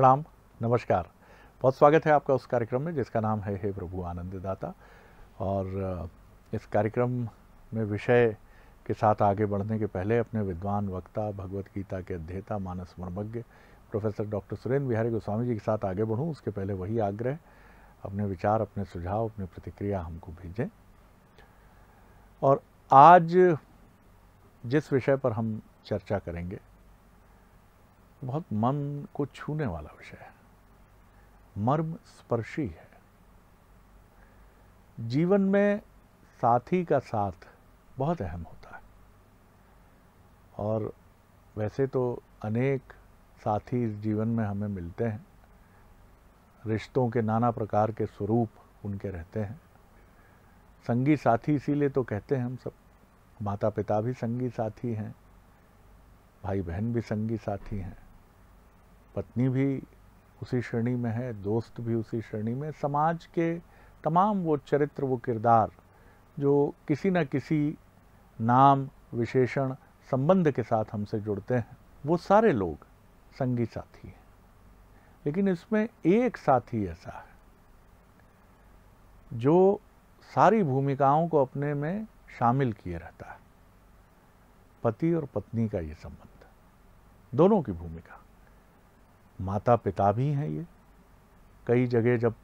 प्रणाम नमस्कार बहुत स्वागत है आपका उस कार्यक्रम में जिसका नाम है हे प्रभु आनंददाता और इस कार्यक्रम में विषय के साथ आगे बढ़ने के पहले अपने विद्वान वक्ता भगवत गीता के अध्येता मानस मर्मज्ञ प्रोफेसर डॉक्टर सुरेंद्र बिहारी गोस्वामी जी के साथ आगे बढ़ूँ उसके पहले वही आग्रह अपने विचार अपने सुझाव अपनी प्रतिक्रिया हमको भेजें और आज जिस विषय पर हम चर्चा करेंगे बहुत मन को छूने वाला विषय है मर्म स्पर्शी है जीवन में साथी का साथ बहुत अहम होता है और वैसे तो अनेक साथी इस जीवन में हमें मिलते हैं रिश्तों के नाना प्रकार के स्वरूप उनके रहते हैं संगी साथी इसीलिए तो कहते हैं हम सब माता पिता भी संगी साथी हैं भाई बहन भी संगी साथी हैं पत्नी भी उसी श्रेणी में है दोस्त भी उसी श्रेणी में समाज के तमाम वो चरित्र वो किरदार जो किसी न किसी नाम विशेषण संबंध के साथ हमसे जुड़ते हैं वो सारे लोग संगी साथी हैं लेकिन इसमें एक साथी ऐसा है जो सारी भूमिकाओं को अपने में शामिल किए रहता है पति और पत्नी का ये संबंध दोनों की भूमिका माता पिता भी हैं ये कई जगह जब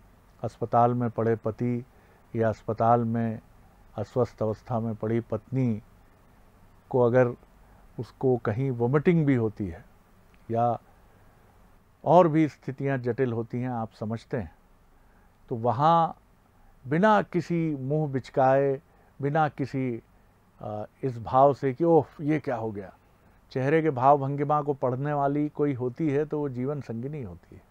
अस्पताल में पड़े पति या अस्पताल में अस्वस्थ अवस्था में पड़ी पत्नी को अगर उसको कहीं वोमिटिंग भी होती है या और भी स्थितियां जटिल होती हैं आप समझते हैं तो वहाँ बिना किसी मुंह बिचकाए बिना किसी इस भाव से कि ओह ये क्या हो गया चेहरे के भाव भंगिमा को पढ़ने वाली कोई होती है तो वो जीवन संगिनी होती है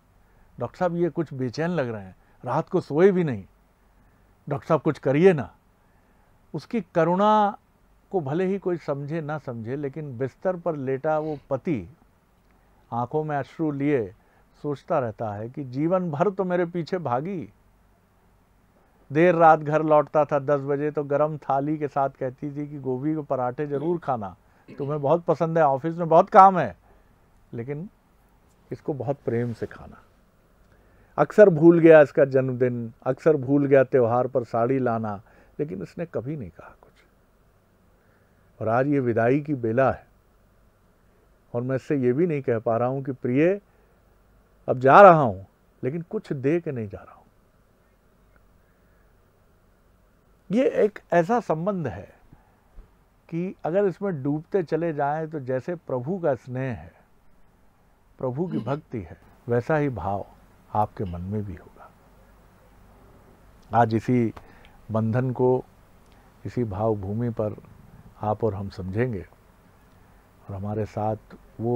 डॉक्टर साहब ये कुछ बेचैन लग रहे हैं रात को सोए भी नहीं डॉक्टर साहब कुछ करिए ना उसकी करुणा को भले ही कोई समझे ना समझे लेकिन बिस्तर पर लेटा वो पति आंखों में अश्रु लिए सोचता रहता है कि जीवन भर तो मेरे पीछे भागी देर रात घर लौटता था दस बजे तो गरम थाली के साथ कहती थी कि गोभी के पराठे जरूर खाना तुम्हें बहुत पसंद है ऑफिस में बहुत काम है लेकिन इसको बहुत प्रेम से खाना अक्सर भूल गया इसका जन्मदिन अक्सर भूल गया त्यौहार पर साड़ी लाना लेकिन इसने कभी नहीं कहा कुछ और आज ये विदाई की बेला है और मैं इससे ये भी नहीं कह पा रहा हूँ कि प्रिय अब जा रहा हूँ लेकिन कुछ दे के नहीं जा रहा हूँ ये एक ऐसा संबंध है कि अगर इसमें डूबते चले जाएं तो जैसे प्रभु का स्नेह है प्रभु की हम्म। भक्ति है वैसा ही भाव आपके मन में भी होगा आज इसी बंधन को इसी भाव भूमि पर आप और हम समझेंगे और हमारे साथ वो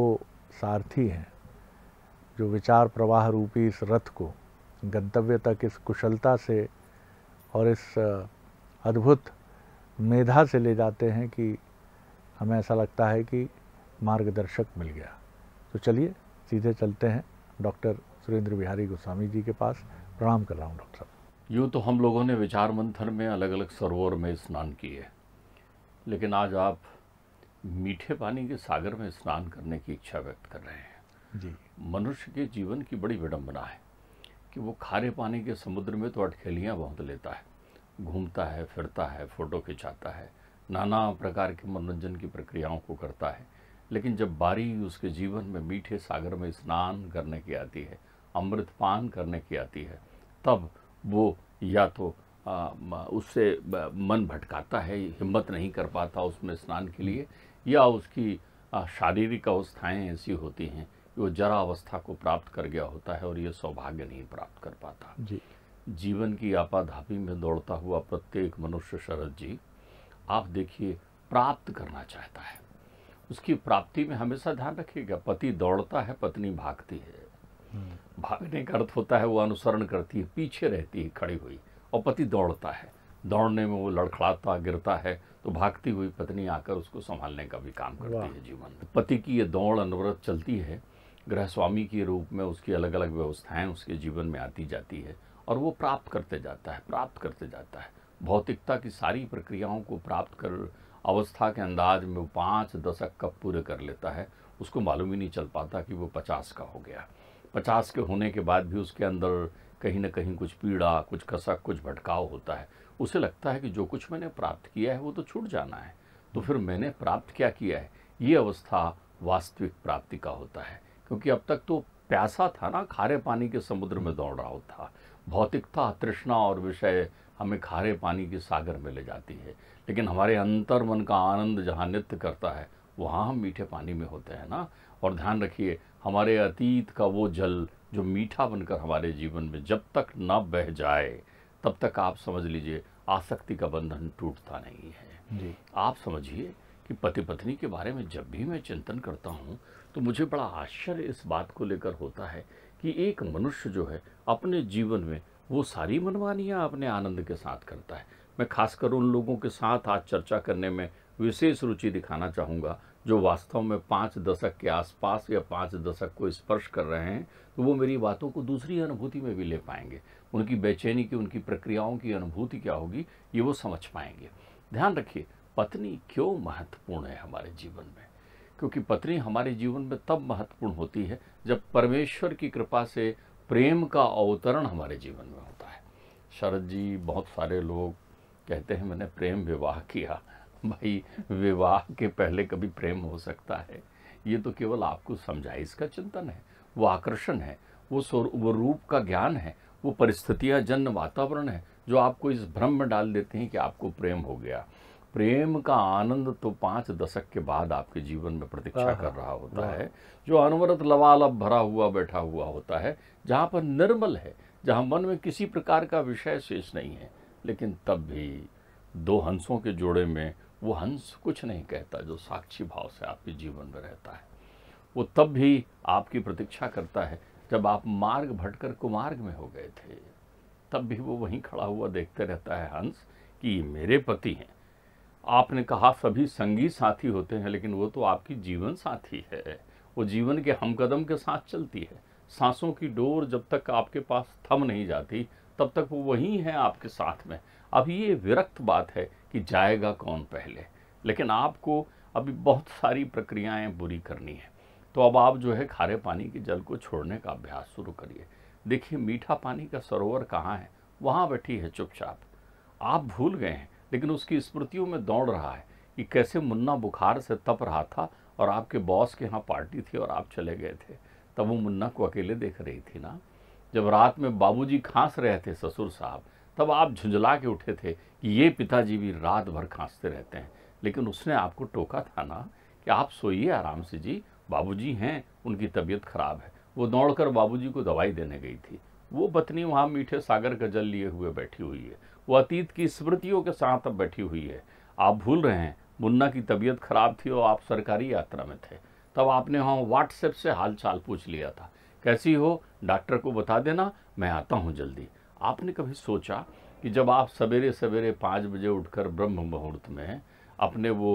सारथी हैं जो विचार प्रवाह रूपी इस रथ को गंतव्य तक इस कुशलता से और इस अद्भुत मेधा से ले जाते हैं कि हमें ऐसा लगता है कि मार्गदर्शक मिल गया तो चलिए सीधे चलते हैं डॉक्टर सुरेंद्र बिहारी गोस्वामी जी के पास प्रणाम कर रहा हूँ डॉक्टर साहब यूँ तो हम लोगों ने विचार मंथन में अलग अलग सरोवर में स्नान किए लेकिन आज आप मीठे पानी के सागर में स्नान करने की इच्छा व्यक्त कर रहे हैं जी मनुष्य के जीवन की बड़ी विडम्बना है कि वो खारे पानी के समुद्र में तो अटखेलियाँ बहुत लेता है घूमता है फिरता है फ़ोटो खिंचाता है नाना प्रकार के मनोरंजन की प्रक्रियाओं को करता है लेकिन जब बारी उसके जीवन में मीठे सागर में स्नान करने की आती है अमृत पान करने की आती है तब वो या तो आ, उससे मन भटकाता है हिम्मत नहीं कर पाता उसमें स्नान के लिए या उसकी शारीरिक अवस्थाएं ऐसी होती हैं कि वो जरा अवस्था को प्राप्त कर गया होता है और ये सौभाग्य नहीं प्राप्त कर पाता जी जीवन की आपाधापी में दौड़ता हुआ प्रत्येक मनुष्य शरद जी आप देखिए प्राप्त करना चाहता है उसकी प्राप्ति में हमेशा ध्यान रखिएगा पति दौड़ता है पत्नी भागती है हम्म। भागने का अर्थ होता है वो अनुसरण करती है पीछे रहती है खड़ी हुई और पति दौड़ता है दौड़ने में वो लड़खड़ाता गिरता है तो भागती हुई पत्नी आकर उसको संभालने का भी काम करती है जीवन में पति की ये दौड़ अनवरत चलती है गृह स्वामी के रूप में उसकी अलग अलग व्यवस्थाएं उसके जीवन में आती जाती है और वो प्राप्त करते जाता है प्राप्त करते जाता है भौतिकता की सारी प्रक्रियाओं को प्राप्त कर अवस्था के अंदाज में वो पाँच दशक का पूरे कर लेता है उसको मालूम ही नहीं चल पाता कि वो पचास का हो गया पचास के होने के बाद भी उसके अंदर कहीं ना कहीं कुछ पीड़ा कुछ कसक कुछ भटकाव होता है उसे लगता है कि जो कुछ मैंने प्राप्त किया है वो तो छूट जाना है तो फिर मैंने प्राप्त क्या किया है ये अवस्था वास्तविक प्राप्ति का होता है क्योंकि अब तक तो प्यासा था ना खारे पानी के समुद्र में दौड़ रहा था भौतिकता तृष्णा और विषय हमें खारे पानी के सागर में ले जाती है लेकिन हमारे अंतर मन का आनंद जहाँ नृत्य करता है वहाँ हम मीठे पानी में होते हैं ना और ध्यान रखिए हमारे अतीत का वो जल जो मीठा बनकर हमारे जीवन में जब तक न बह जाए तब तक आप समझ लीजिए आसक्ति का बंधन टूटता नहीं है जी। आप समझिए कि पति पत्नी के बारे में जब भी मैं चिंतन करता हूँ तो मुझे बड़ा आश्चर्य इस बात को लेकर होता है कि एक मनुष्य जो है अपने जीवन में वो सारी मनमानियाँ अपने आनंद के साथ करता है मैं खासकर उन लोगों के साथ आज चर्चा करने में विशेष रुचि दिखाना चाहूँगा जो वास्तव में पाँच दशक के आसपास या पाँच दशक को स्पर्श कर रहे हैं तो वो मेरी बातों को दूसरी अनुभूति में भी ले पाएंगे उनकी बेचैनी की उनकी प्रक्रियाओं की अनुभूति क्या होगी ये वो समझ पाएंगे ध्यान रखिए पत्नी क्यों महत्वपूर्ण है हमारे जीवन में क्योंकि पत्नी हमारे जीवन में तब महत्वपूर्ण होती है जब परमेश्वर की कृपा से प्रेम का अवतरण हमारे जीवन में होता है शरद जी बहुत सारे लोग कहते हैं मैंने प्रेम विवाह किया भाई विवाह के पहले कभी प्रेम हो सकता है ये तो केवल आपको समझाए का चिंतन है वो आकर्षण है वो स्वरूप वो रूप का ज्ञान है वो परिस्थितियाँ जन्म वातावरण है जो आपको इस भ्रम में डाल देते हैं कि आपको प्रेम हो गया प्रेम का आनंद तो पांच दशक के बाद आपके जीवन में प्रतीक्षा कर रहा होता है जो अनवरत लवालब भरा हुआ बैठा हुआ होता है जहाँ पर निर्मल है जहाँ मन में किसी प्रकार का विषय शेष नहीं है लेकिन तब भी दो हंसों के जोड़े में वो हंस कुछ नहीं कहता जो साक्षी भाव से आपके जीवन में रहता है वो तब भी आपकी प्रतीक्षा करता है जब आप मार्ग भटकर कुमार्ग में हो गए थे तब भी वो वहीं खड़ा हुआ देखते रहता है हंस कि ये मेरे पति हैं आपने कहा सभी संगी साथी होते हैं लेकिन वो तो आपकी जीवन साथी है वो जीवन के हम कदम के साथ चलती है सांसों की डोर जब तक आपके पास थम नहीं जाती तब तक वो वहीं है आपके साथ में अब ये विरक्त बात है कि जाएगा कौन पहले लेकिन आपको अभी बहुत सारी प्रक्रियाएं बुरी करनी है तो अब आप जो है खारे पानी के जल को छोड़ने का अभ्यास शुरू करिए देखिए मीठा पानी का सरोवर कहाँ है वहाँ बैठी है चुपचाप आप भूल गए हैं लेकिन उसकी स्मृतियों में दौड़ रहा है कि कैसे मुन्ना बुखार से तप रहा था और आपके बॉस के यहाँ पार्टी थी और आप चले गए थे तब वो मुन्ना को अकेले देख रही थी ना जब रात में बाबूजी खांस रहे थे ससुर साहब तब आप झुंझला के उठे थे कि ये पिताजी भी रात भर खांसते रहते हैं लेकिन उसने आपको टोका था ना कि आप सोइए आराम से जी बाबूजी हैं उनकी तबीयत खराब है वो दौड़कर बाबूजी को दवाई देने गई थी वो पत्नी वहाँ मीठे सागर का जल लिए हुए बैठी हुई है वो अतीत की स्मृतियों के साथ अब बैठी हुई है आप भूल रहे हैं मुन्ना की तबीयत खराब थी और आप सरकारी यात्रा में थे तब आपने वहाँ व्हाट्सएप से हाल चाल पूछ लिया था कैसी हो डॉक्टर को बता देना मैं आता हूँ जल्दी आपने कभी सोचा कि जब आप सवेरे सवेरे पाँच बजे उठकर ब्रह्म मुहूर्त में अपने वो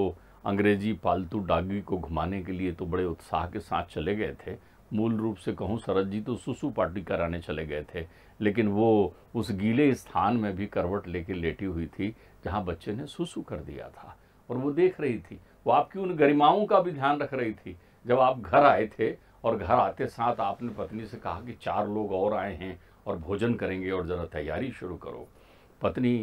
अंग्रेजी पालतू डागी को घुमाने के लिए तो बड़े उत्साह के साथ चले गए थे मूल रूप से कहूँ शरद जी तो सुसु पार्टी कराने चले गए थे लेकिन वो उस गीले स्थान में भी करवट लेके लेटी हुई थी जहाँ बच्चे ने सुसु कर दिया था और वो देख रही थी वो आपकी उन गरिमाओं का भी ध्यान रख रही थी जब आप घर आए थे और घर आते साथ आपने पत्नी से कहा कि चार लोग और आए हैं और भोजन करेंगे और ज़रा तैयारी शुरू करो पत्नी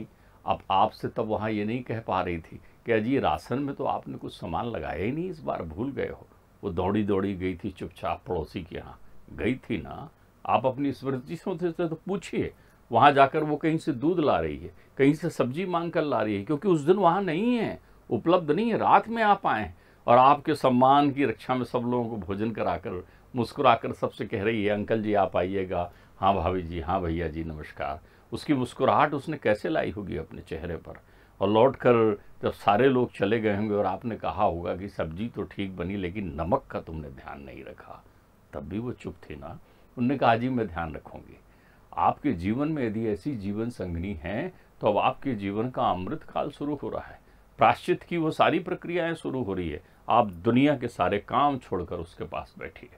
अब आपसे तब वहाँ ये नहीं कह पा रही थी कि अजी राशन में तो आपने कुछ सामान लगाया ही नहीं इस बार भूल गए हो वो दौड़ी दौड़ी गई थी चुपचाप पड़ोसी के यहाँ गई थी ना आप अपनी स्मृति से तो पूछिए वहाँ जाकर वो कहीं से दूध ला रही है कहीं से सब्जी मांग कर ला रही है क्योंकि उस दिन वहाँ नहीं है उपलब्ध नहीं है रात में आप आए हैं और आपके सम्मान की रक्षा में सब लोगों को भोजन कराकर मुस्कुराकर सबसे कह रही है अंकल जी आप आइएगा हाँ भाभी जी हाँ भैया जी नमस्कार उसकी मुस्कुराहट उसने कैसे लाई होगी अपने चेहरे पर और लौट कर जब तो सारे लोग चले गए होंगे और आपने कहा होगा कि सब्जी तो ठीक बनी लेकिन नमक का तुमने ध्यान नहीं रखा तब भी वो चुप थे ना उनने कहा जी मैं ध्यान रखूंगी आपके जीवन में यदि ऐसी जीवन संगनी है तो अब आपके जीवन का अमृत काल शुरू हो रहा है प्राश्चित की वो सारी प्रक्रियाएं शुरू हो रही है आप दुनिया के सारे काम छोड़कर उसके पास बैठिए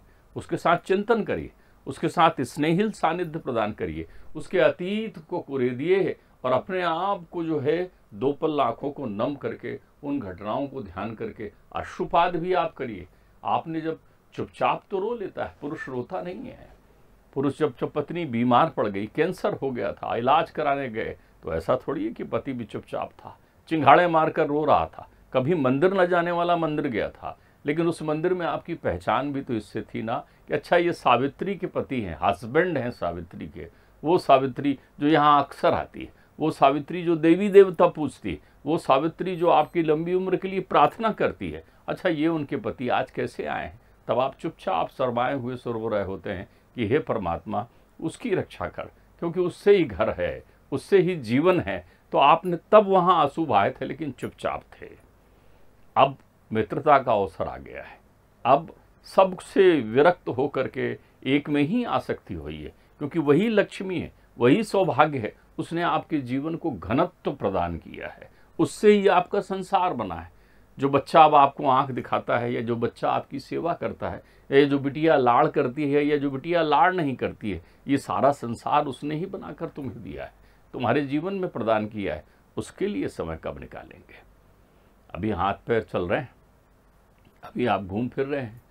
उसके साथ चिंतन करिए उसके साथ स्नेहिल सानिध्य प्रदान करिए उसके अतीत को कुरेदिए और अपने आप को जो है दो पल आँखों को नम करके उन घटनाओं को ध्यान करके अश्रुपात भी आप करिए आपने जब चुपचाप तो रो लेता है पुरुष रोता नहीं है पुरुष जब जब पत्नी बीमार पड़ गई कैंसर हो गया था इलाज कराने गए तो ऐसा थोड़ी है कि पति भी चुपचाप था चिंगाड़े मारकर रो रहा था कभी मंदिर न जाने वाला मंदिर गया था लेकिन उस मंदिर में आपकी पहचान भी तो इससे थी ना कि अच्छा ये सावित्री के पति हैं हस्बैंड हैं सावित्री के वो सावित्री जो यहाँ अक्सर आती है वो सावित्री जो देवी देवता पूछती है वो सावित्री जो आपकी लंबी उम्र के लिए प्रार्थना करती है अच्छा ये उनके पति आज कैसे आए हैं तब आप चुपचाप सरमाए हुए सुरव रहे होते हैं कि हे परमात्मा उसकी रक्षा कर क्योंकि उससे ही घर है उससे ही जीवन है तो आपने तब वहाँ आंसू भाए थे लेकिन चुपचाप थे अब मित्रता का अवसर आ गया है अब सबसे विरक्त होकर के एक में ही आसक्ति हुई है क्योंकि वही लक्ष्मी है वही सौभाग्य है उसने आपके जीवन को घनत्व प्रदान किया है उससे ही आपका संसार बना है जो बच्चा अब आपको आंख दिखाता है या जो बच्चा आपकी सेवा करता है या जो बिटिया लाड़ करती है या जो बिटिया लाड़ नहीं करती है ये सारा संसार उसने ही बनाकर तुम्हें दिया है तुम्हारे जीवन में प्रदान किया है उसके लिए समय कब निकालेंगे अभी हाथ पैर चल रहे हैं अभी आप घूम फिर रहे हैं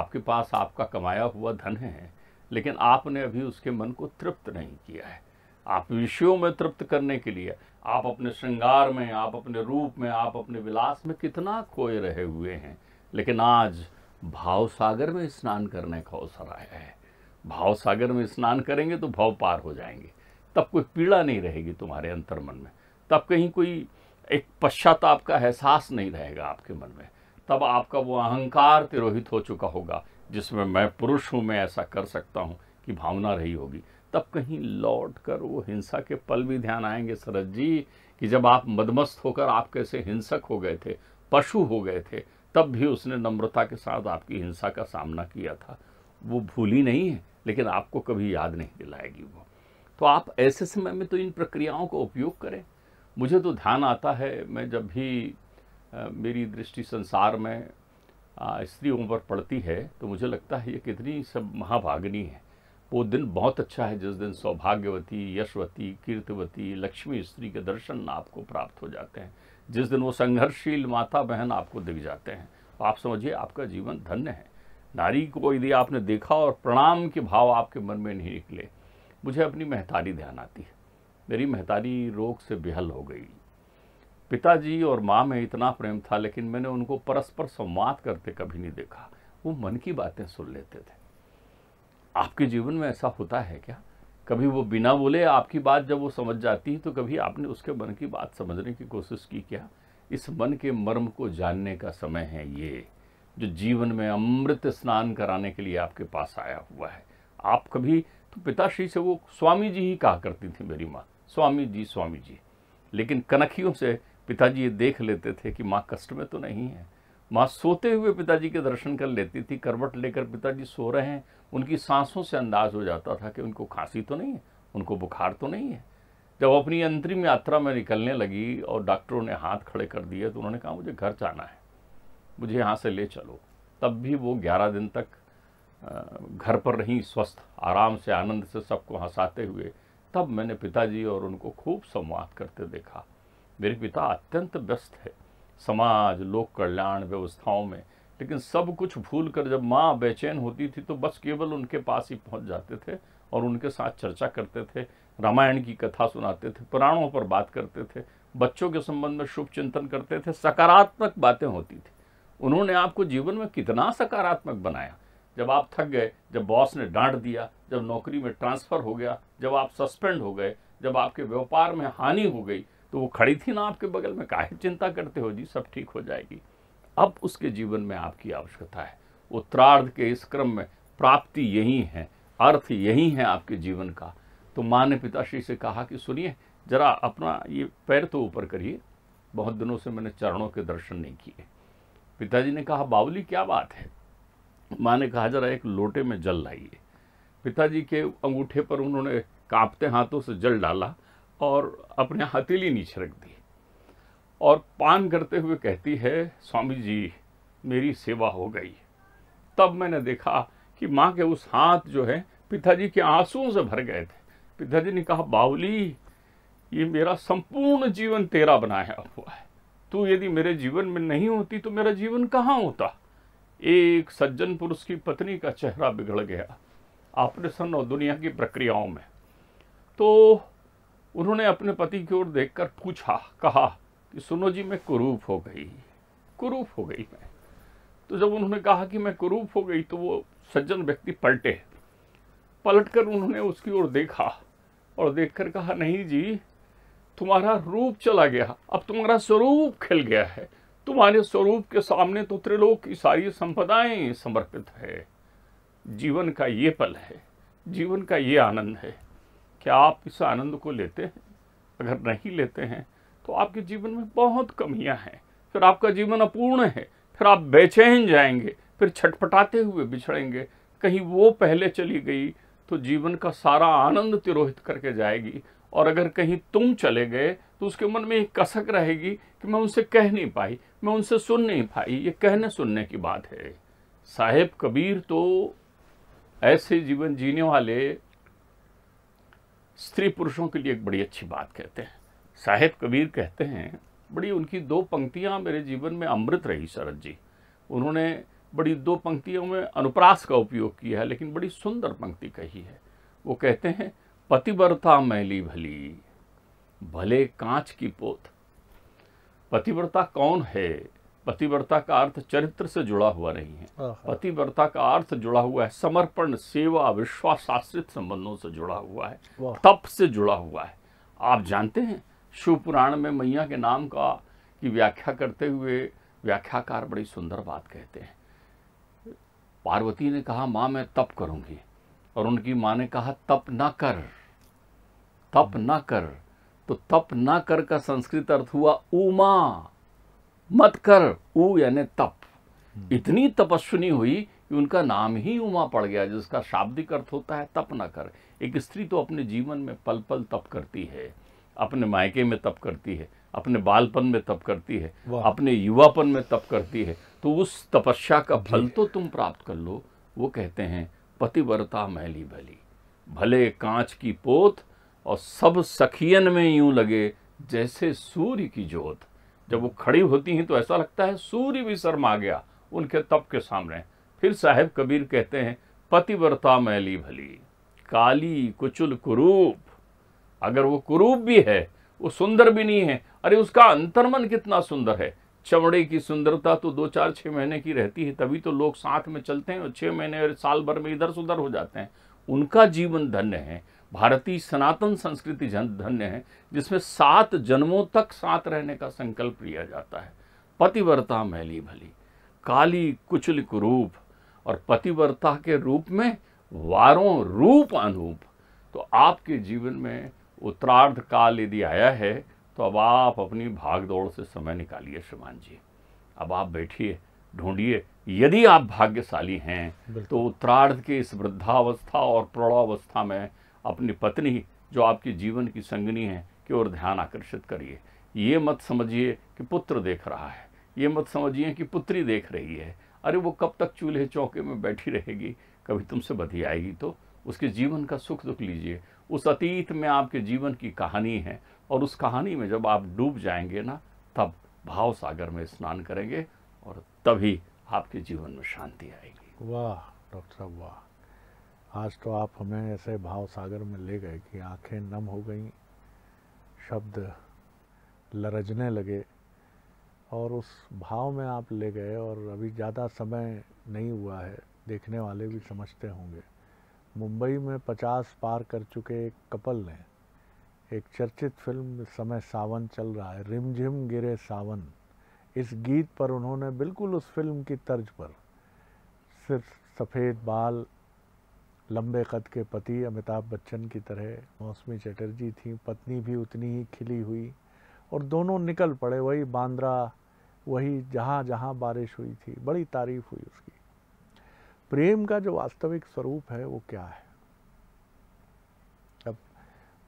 आपके पास आपका कमाया हुआ धन है लेकिन आपने अभी उसके मन को तृप्त नहीं किया है आप विषयों में तृप्त करने के लिए आप अपने श्रृंगार में आप अपने रूप में आप अपने विलास में कितना खोए रहे हुए हैं लेकिन आज भाव सागर में स्नान करने का अवसर आया है भाव सागर में स्नान करेंगे तो भाव पार हो जाएंगे तब कोई पीड़ा नहीं रहेगी तुम्हारे अंतर्मन में तब कहीं कोई एक पश्चाताप का एहसास नहीं रहेगा आपके मन में तब आपका वो अहंकार तिरोहित हो चुका होगा जिसमें मैं पुरुष हूँ मैं ऐसा कर सकता हूँ कि भावना रही होगी तब कहीं लौट कर वो हिंसा के पल भी ध्यान आएंगे शरद जी कि जब आप मदमस्त होकर आप कैसे हिंसक हो गए थे पशु हो गए थे तब भी उसने नम्रता के साथ आपकी हिंसा का सामना किया था वो भूली नहीं है लेकिन आपको कभी याद नहीं दिलाएगी वो तो आप ऐसे समय में तो इन प्रक्रियाओं का उपयोग करें मुझे तो ध्यान आता है मैं जब भी आ, मेरी दृष्टि संसार में स्त्रियों पर पड़ती है तो मुझे लगता है ये कितनी सब महाभागनी है वो दिन बहुत अच्छा है जिस दिन सौभाग्यवती यशवती कीर्तिवती लक्ष्मी स्त्री के दर्शन आपको प्राप्त हो जाते हैं जिस दिन वो संघर्षशील माता बहन आपको दिख जाते हैं तो आप समझिए आपका जीवन धन्य है नारी को यदि आपने देखा और प्रणाम के भाव आपके मन में नहीं निकले मुझे अपनी महतारी ध्यान आती है मेरी महतारी रोग से बेहल हो गई पिताजी और माँ में इतना प्रेम था लेकिन मैंने उनको परस्पर संवाद करते कभी नहीं देखा वो मन की बातें सुन लेते थे आपके जीवन में ऐसा होता है क्या कभी वो बिना बोले आपकी बात जब वो समझ जाती है तो कभी आपने उसके मन की बात समझने की कोशिश की क्या इस मन के मर्म को जानने का समय है ये जो जीवन में अमृत स्नान कराने के लिए आपके पास आया हुआ है आप कभी तो पिताश्री से वो स्वामी जी ही कहा करती थी मेरी माँ स्वामी जी स्वामी जी लेकिन कनखियों से पिताजी ये देख लेते थे कि माँ कष्ट में तो नहीं है माँ सोते हुए पिताजी के दर्शन कर लेती थी करवट लेकर पिताजी सो रहे हैं उनकी सांसों से अंदाज हो जाता था कि उनको खांसी तो नहीं है उनको बुखार तो नहीं है जब अपनी अंतरिम यात्रा में निकलने लगी और डॉक्टरों ने हाथ खड़े कर दिए तो उन्होंने कहा मुझे घर जाना है मुझे यहाँ से ले चलो तब भी वो ग्यारह दिन तक घर पर रहीं स्वस्थ आराम से आनंद से सबको हंसाते हुए तब मैंने पिताजी और उनको खूब संवाद करते देखा मेरे पिता अत्यंत व्यस्त है समाज लोक कल्याण व्यवस्थाओं में लेकिन सब कुछ भूल कर जब माँ बेचैन होती थी तो बस केवल उनके पास ही पहुँच जाते थे और उनके साथ चर्चा करते थे रामायण की कथा सुनाते थे पुराणों पर बात करते थे बच्चों के संबंध में शुभ चिंतन करते थे सकारात्मक बातें होती थी उन्होंने आपको जीवन में कितना सकारात्मक बनाया जब आप थक गए जब बॉस ने डांट दिया जब नौकरी में ट्रांसफ़र हो गया जब आप सस्पेंड हो गए जब आपके व्यापार में हानि हो गई तो वो खड़ी थी ना आपके बगल में काहे चिंता करते हो जी सब ठीक हो जाएगी अब उसके जीवन में आपकी आवश्यकता है उत्तरार्ध के इस क्रम में प्राप्ति यही है अर्थ यही है आपके जीवन का तो माँ ने पिताश्री से कहा कि सुनिए जरा अपना ये पैर तो ऊपर करिए बहुत दिनों से मैंने चरणों के दर्शन नहीं किए पिताजी ने कहा बावली क्या बात है माँ ने कहा जरा एक लोटे में जल लाइए पिताजी के अंगूठे पर उन्होंने कांपते हाथों से जल डाला और अपने हथेली नीचे रख दी और पान करते हुए कहती है स्वामी जी मेरी सेवा हो गई तब मैंने देखा कि माँ के उस हाथ जो है पिताजी के आंसुओं से भर गए थे पिताजी ने कहा बावली ये मेरा संपूर्ण जीवन तेरा बनाया हुआ है तू यदि मेरे जीवन में नहीं होती तो मेरा जीवन कहाँ होता एक सज्जन पुरुष की पत्नी का चेहरा बिगड़ गया ऑपरेशन और दुनिया की प्रक्रियाओं में तो उन्होंने अपने पति की ओर देखकर पूछा कहा कि सुनो जी मैं कुरूप हो गई कुरूप हो गई मैं तो जब उन्होंने कहा कि मैं कुरूप हो गई तो वो सज्जन व्यक्ति पलटे पलटकर उन्होंने उसकी ओर देखा और देखकर कहा नहीं जी तुम्हारा रूप चला गया अब तुम्हारा स्वरूप खिल गया है तुम्हारे स्वरूप के सामने तो त्रिलोक की सारी संपदाएं समर्पित है जीवन का ये पल है जीवन का ये आनंद है क्या आप इस आनंद को लेते हैं अगर नहीं लेते हैं तो आपके जीवन में बहुत कमियां हैं फिर आपका जीवन अपूर्ण है फिर आप बेचैन जाएंगे फिर छटपटाते हुए बिछड़ेंगे कहीं वो पहले चली गई तो जीवन का सारा आनंद तिरोहित करके जाएगी और अगर कहीं तुम चले गए तो उसके मन में एक कसक रहेगी कि मैं उनसे कह नहीं पाई मैं उनसे सुन नहीं पाई ये कहने सुनने की बात है साहेब कबीर तो ऐसे जीवन जीने वाले स्त्री पुरुषों के लिए एक बड़ी अच्छी बात कहते हैं साहेब कबीर कहते हैं बड़ी उनकी दो पंक्तियाँ मेरे जीवन में अमृत रही शरद जी उन्होंने बड़ी दो पंक्तियों में अनुप्रास का उपयोग किया है लेकिन बड़ी सुंदर पंक्ति कही है वो कहते हैं पतिव्रता मैली भली भले कांच की पोत पतिव्रता कौन है पतिव्रता का अर्थ चरित्र से जुड़ा हुआ नहीं है हाँ, हाँ। पतिव्रता का अर्थ जुड़ा हुआ है समर्पण सेवा विश्वास आश्रित संबंधों से जुड़ा हुआ है तप से जुड़ा हुआ है आप जानते हैं शिव पुराण में मैया के नाम का की व्याख्या करते हुए व्याख्याकार बड़ी सुंदर बात कहते हैं पार्वती ने कहा माँ मैं तप करूंगी और उनकी माँ ने कहा तप ना कर तप ना कर तो तप ना कर का संस्कृत अर्थ हुआ उमा मत कर ऊ यानी तप इतनी तपस्विनी हुई कि उनका नाम ही उमा पड़ गया जिसका शाब्दिक अर्थ होता है तप न कर एक स्त्री तो अपने जीवन में पल पल तप करती है अपने मायके में तप करती है अपने बालपन में तप करती है अपने युवापन में तप करती है तो उस तपस्या का फल तो तुम प्राप्त कर लो वो कहते हैं पतिव्रता महली भली भले कांच की पोत और सब सखियन में यूं लगे जैसे सूर्य की जोत जब वो खड़ी होती हैं तो ऐसा लगता है सूर्य भी शर्मा गया उनके तप के सामने फिर साहेब कबीर कहते हैं पतिव्रता मैली भली काली कुचुल कुरूप अगर वो कुरूप भी है वो सुंदर भी नहीं है अरे उसका अंतर्मन कितना सुंदर है चमड़े की सुंदरता तो दो चार छः महीने की रहती है तभी तो लोग साथ में चलते हैं और छः महीने और साल भर में इधर से उधर हो जाते हैं उनका जीवन धन्य है भारतीय सनातन संस्कृति धन्य है जिसमें सात जन्मों तक साथ रहने का संकल्प लिया जाता है पतिव्रता मैली भली काली कुचल कुरूप और पतिव्रता के रूप में वारों रूप अनूप तो आपके जीवन में उत्तरार्ध काल यदि आया है तो अब आप अपनी भागदौड़ से समय निकालिए श्रीमान जी अब आप बैठिए ढूंढिए यदि आप भाग्यशाली हैं तो उत्तरार्ध के इस वृद्धावस्था और प्रौढ़ावस्था में अपनी पत्नी जो आपके जीवन की संगनी है की ओर ध्यान आकर्षित करिए ये मत समझिए कि पुत्र देख रहा है ये मत समझिए कि पुत्री देख रही है अरे वो कब तक चूल्हे चौके में बैठी रहेगी कभी तुमसे बधी आएगी तो उसके जीवन का सुख दुख लीजिए उस अतीत में आपके जीवन की कहानी है और उस कहानी में जब आप डूब जाएंगे ना तब भाव सागर में स्नान करेंगे और तभी आपके जीवन में शांति आएगी वाह डॉक्टर वाह आज तो आप हमें ऐसे भाव सागर में ले गए कि आंखें नम हो गईं शब्द लरजने लगे और उस भाव में आप ले गए और अभी ज़्यादा समय नहीं हुआ है देखने वाले भी समझते होंगे मुंबई में पचास पार कर चुके एक कपल ने एक चर्चित फिल्म समय सावन चल रहा है रिमझिम गिरे सावन इस गीत पर उन्होंने बिल्कुल उस फिल्म की तर्ज पर सिर्फ सफ़ेद बाल लंबे कद के पति अमिताभ बच्चन की तरह मौसमी चटर्जी थी पत्नी भी उतनी ही खिली हुई और दोनों निकल पड़े वही बांद्रा वही जहाँ जहाँ बारिश हुई थी बड़ी तारीफ हुई उसकी प्रेम का जो वास्तविक स्वरूप है वो क्या है अब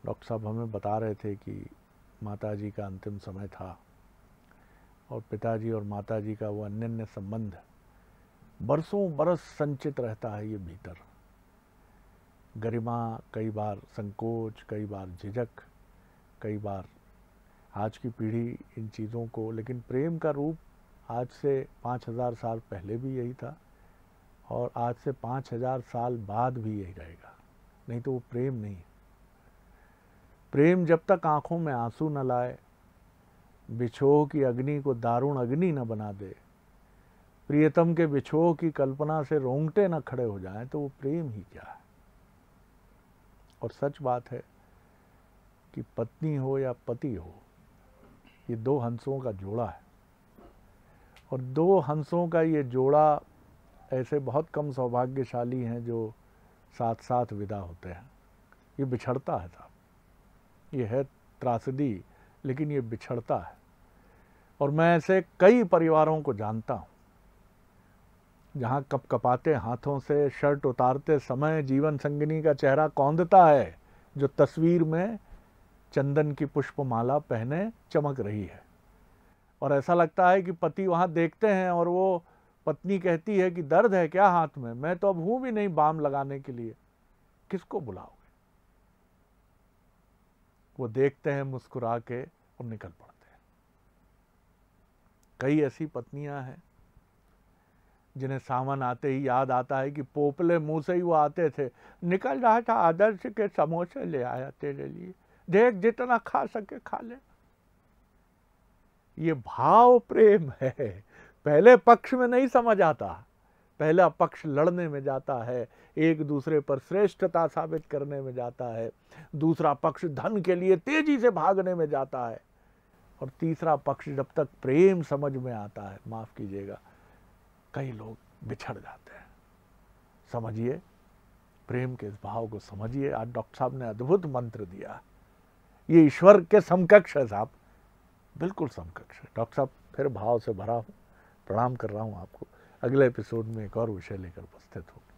डॉक्टर साहब हमें बता रहे थे कि माता जी का अंतिम समय था और पिताजी और माता जी का वो अन्य संबंध बरसों बरस संचित रहता है ये भीतर गरिमा कई बार संकोच कई बार झिझक कई बार आज की पीढ़ी इन चीज़ों को लेकिन प्रेम का रूप आज से पाँच हज़ार साल पहले भी यही था और आज से पाँच हज़ार साल बाद भी यही रहेगा नहीं तो वो प्रेम नहीं प्रेम जब तक आँखों में आंसू न लाए बिछोह की अग्नि को दारुण अग्नि न बना दे प्रियतम के बिछोह की कल्पना से रोंगटे न खड़े हो जाएं तो वो प्रेम ही क्या है और सच बात है कि पत्नी हो या पति हो ये दो हंसों का जोड़ा है और दो हंसों का ये जोड़ा ऐसे बहुत कम सौभाग्यशाली हैं जो साथ साथ विदा होते हैं ये बिछड़ता है साहब ये है त्रासदी लेकिन ये बिछड़ता है और मैं ऐसे कई परिवारों को जानता हूँ जहाँ कप कपाते हाथों से शर्ट उतारते समय जीवन संगिनी का चेहरा कौंधता है जो तस्वीर में चंदन की पुष्पमाला पहने चमक रही है और ऐसा लगता है कि पति वहाँ देखते हैं और वो पत्नी कहती है कि दर्द है क्या हाथ में मैं तो अब हूँ भी नहीं बाम लगाने के लिए किसको बुलाओगे वो देखते हैं मुस्कुरा के और निकल पड़ते हैं कई ऐसी पत्नियां हैं जिन्हें सावन आते ही याद आता है कि पोपले मुंह से ही वो आते थे निकल रहा था आदर्श के समोसे ले आया तेरे लिए देख जितना खा सके खा ले ये भाव प्रेम है पहले पक्ष में नहीं समझ आता पहला पक्ष लड़ने में जाता है एक दूसरे पर श्रेष्ठता साबित करने में जाता है दूसरा पक्ष धन के लिए तेजी से भागने में जाता है और तीसरा पक्ष जब तक प्रेम समझ में आता है माफ़ कीजिएगा कई लोग बिछड़ जाते हैं समझिए प्रेम के इस भाव को समझिए आज डॉक्टर साहब ने अद्भुत मंत्र दिया ये ईश्वर के समकक्ष है साहब बिल्कुल समकक्ष है डॉक्टर साहब फिर भाव से भरा हूँ प्रणाम कर रहा हूँ आपको अगले एपिसोड में एक और विषय लेकर उपस्थित होंगे